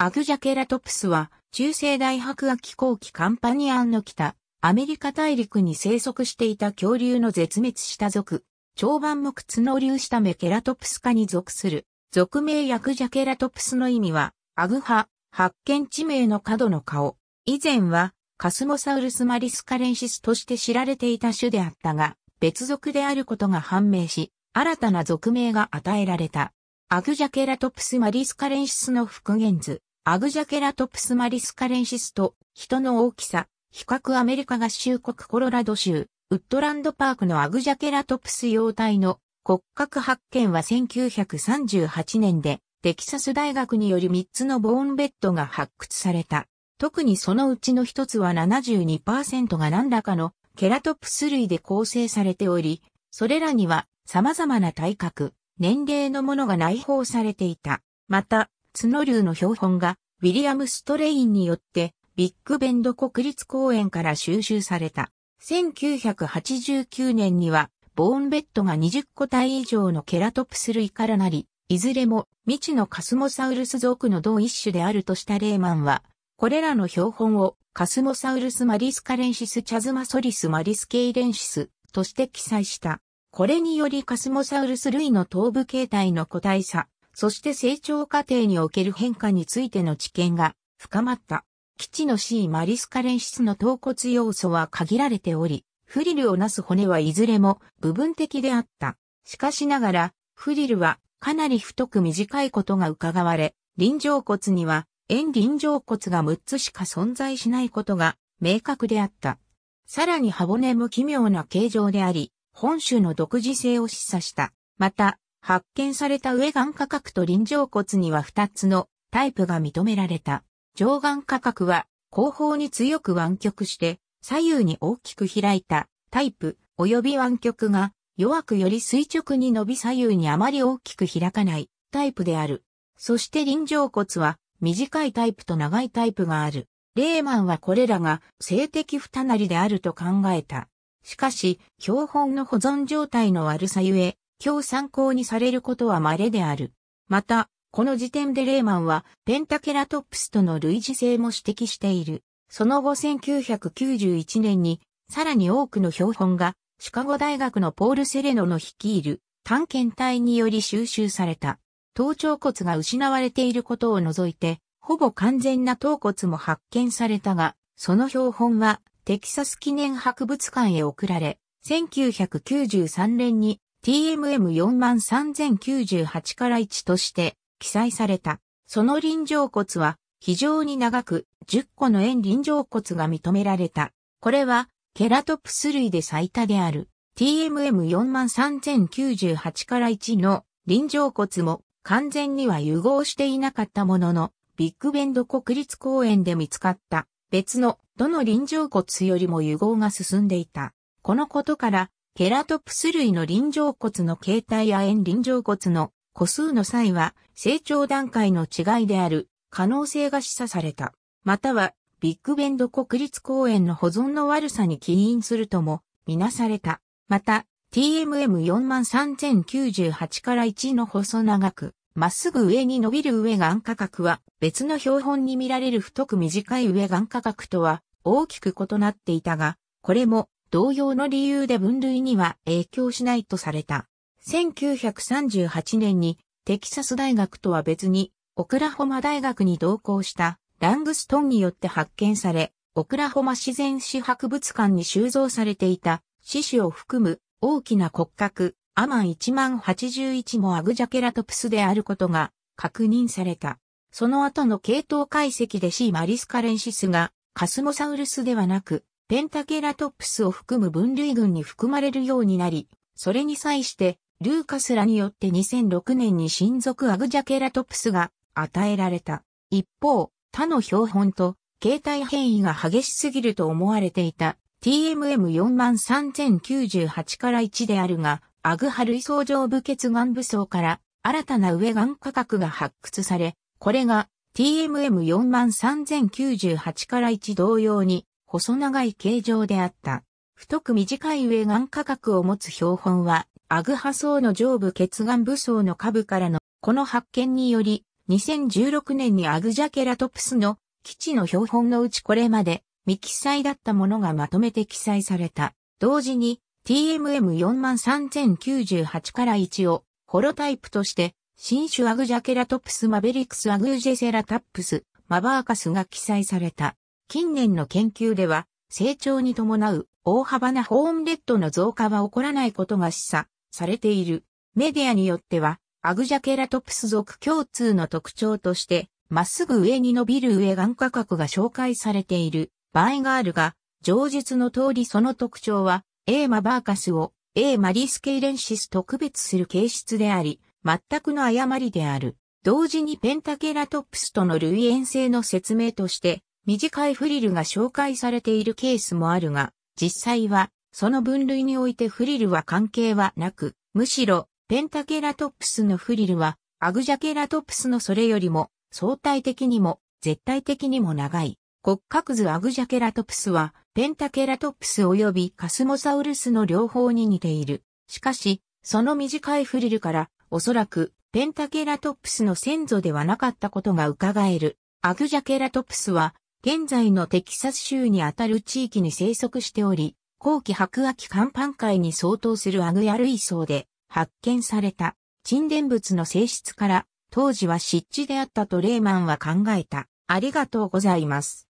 アグジャケラトプスは、中世大白亜紀後期カンパニアンの北、アメリカ大陸に生息していた恐竜の絶滅した族、長板目角竜下目ケラトプス科に属する、俗名ヤクジャケラトプスの意味は、アグハ、発見地名の角の顔。以前は、カスモサウルスマリスカレンシスとして知られていた種であったが、別属であることが判明し、新たな俗名が与えられた。アグジャケラトプスマリスカレンシスの復元図。アグジャケラトプスマリスカレンシスと、人の大きさ、比較アメリカ合衆国コロラド州、ウッドランドパークのアグジャケラトプス様態の骨格発見は1938年で、テキサス大学により3つのボーンベッドが発掘された。特にそのうちの1つは72%が何らかのケラトプス類で構成されており、それらには様々な体格、年齢のものが内包されていた。また、角竜の標本が、ウィリアム・ストレインによって、ビッグベンド国立公園から収集された。1989年には、ボーンベッドが20個体以上のケラトプス類からなり、いずれも未知のカスモサウルス属の同一種であるとしたレーマンは、これらの標本をカスモサウルスマリスカレンシスチャズマソリスマリスケイレンシスとして記載した。これによりカスモサウルス類の頭部形態の個体差、そして成長過程における変化についての知見が深まった。基地の C マリスカレン室の頭骨要素は限られており、フリルをなす骨はいずれも部分的であった。しかしながら、フリルはかなり太く短いことが伺われ、臨場骨には遠臨場骨が6つしか存在しないことが明確であった。さらに歯骨も奇妙な形状であり、本種の独自性を示唆した。また、発見された上眼価格と臨場骨には2つのタイプが認められた。上眼価格は後方に強く湾曲して左右に大きく開いたタイプ及び湾曲が弱くより垂直に伸び左右にあまり大きく開かないタイプである。そして臨場骨は短いタイプと長いタイプがある。レーマンはこれらが性的不たなりであると考えた。しかし、標本の保存状態の悪さゆえ、今日参考にされることは稀である。また、この時点でレーマンはペンタケラトップスとの類似性も指摘している。その後1991年にさらに多くの標本がシカゴ大学のポール・セレノの率いる探検隊により収集された。頭頂骨が失われていることを除いて、ほぼ完全な頭骨も発見されたが、その標本はテキサス記念博物館へ送られ、1993年に TMM43098 から1として記載された。その臨場骨は非常に長く10個の円臨場骨が認められた。これはケラトプス類で最多である TMM43098 から1の臨場骨も完全には融合していなかったもののビッグベンド国立公園で見つかった別のどの臨場骨よりも融合が進んでいた。このことからケラトプス類の臨場骨の形態や円臨場骨の個数の際は成長段階の違いである可能性が示唆された。またはビッグベンド国立公園の保存の悪さに起因するともみなされた。また TMM43098 から1の細長くまっすぐ上に伸びる上眼価格は別の標本に見られる太く短い上眼価格とは大きく異なっていたが、これも同様の理由で分類には影響しないとされた。1938年にテキサス大学とは別にオクラホマ大学に同行したラングストンによって発見され、オクラホマ自然史博物館に収蔵されていた獅子を含む大きな骨格、アマン1万81もアグジャケラトプスであることが確認された。その後の系統解析で C マリスカレンシスがカスモサウルスではなくペンタケラトプスを含む分類群に含まれるようになり、それに際して、ルーカスらによって2006年に新属アグジャケラトプスが与えられた。一方、他の標本と形態変異が激しすぎると思われていた TMM43098 から1であるが、アグハルイ相上部血眼部層から新たな上眼価格が発掘され、これが TMM43098 から1同様に細長い形状であった。太く短い上眼価格を持つ標本は、アグハ層の上部血眼武装の下部からのこの発見により、2016年にアグジャケラトプスの基地の標本のうちこれまで未記載だったものがまとめて記載された。同時に TMM43098 から1をホロタイプとして新種アグジャケラトプスマベリクスアグジェセラタップスマバーカスが記載された。近年の研究では、成長に伴う大幅なホーンレッドの増加は起こらないことが示唆されている。メディアによっては、アグジャケラトプス属共通の特徴として、まっすぐ上に伸びる上眼価格が紹介されている場合があるが、上述の通りその特徴は、エーマバーカスをエーマリスケイレンシスと区別する形質であり、全くの誤りである。同時にペンタケラトプスとの類縁性の説明として、短いフリルが紹介されているケースもあるが、実際は、その分類においてフリルは関係はなく、むしろ、ペンタケラトプスのフリルは、アグジャケラトプスのそれよりも、相対的にも、絶対的にも長い。骨格図アグジャケラトプスは、ペンタケラトプス及びカスモサウルスの両方に似ている。しかし、その短いフリルから、おそらく、ペンタケラトプスの先祖ではなかったことが伺える。アグジャケラトプスは、現在のテキサス州にあたる地域に生息しており、後期白亜紀乾板界に相当するアグヤ類層で発見された沈殿物の性質から、当時は湿地であったとレーマンは考えた。ありがとうございます。